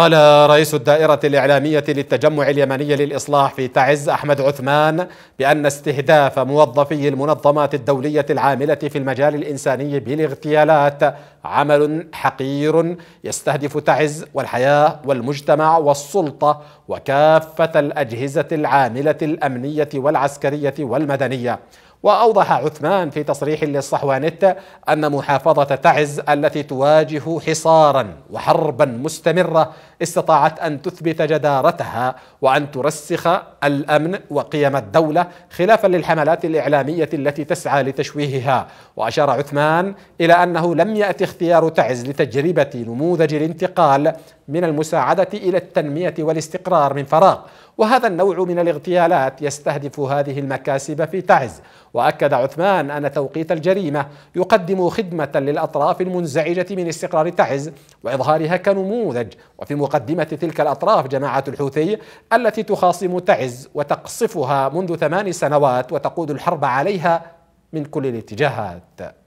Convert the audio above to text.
قال رئيس الدائرة الإعلامية للتجمع اليمني للإصلاح في تعز أحمد عثمان بأن استهداف موظفي المنظمات الدولية العاملة في المجال الإنساني بالاغتيالات عمل حقير يستهدف تعز والحياة والمجتمع والسلطة وكافة الأجهزة العاملة الأمنية والعسكرية والمدنية وأوضح عثمان في تصريح للصحوانت أن محافظة تعز التي تواجه حصارا وحربا مستمرة استطاعت أن تثبت جدارتها وأن ترسخ الأمن وقيم الدولة خلافا للحملات الإعلامية التي تسعى لتشويهها وأشار عثمان إلى أنه لم يأتي اختيار تعز لتجربة نموذج الانتقال من المساعدة إلى التنمية والاستقرار من فراغ وهذا النوع من الاغتيالات يستهدف هذه المكاسب في تعز وأكد عثمان أن توقيت الجريمة يقدم خدمة للأطراف المنزعجة من استقرار تعز وإظهارها كنموذج وفي مقدمة تلك الأطراف جماعة الحوثي التي تخاصم تعز وتقصفها منذ ثمان سنوات وتقود الحرب عليها من كل الاتجاهات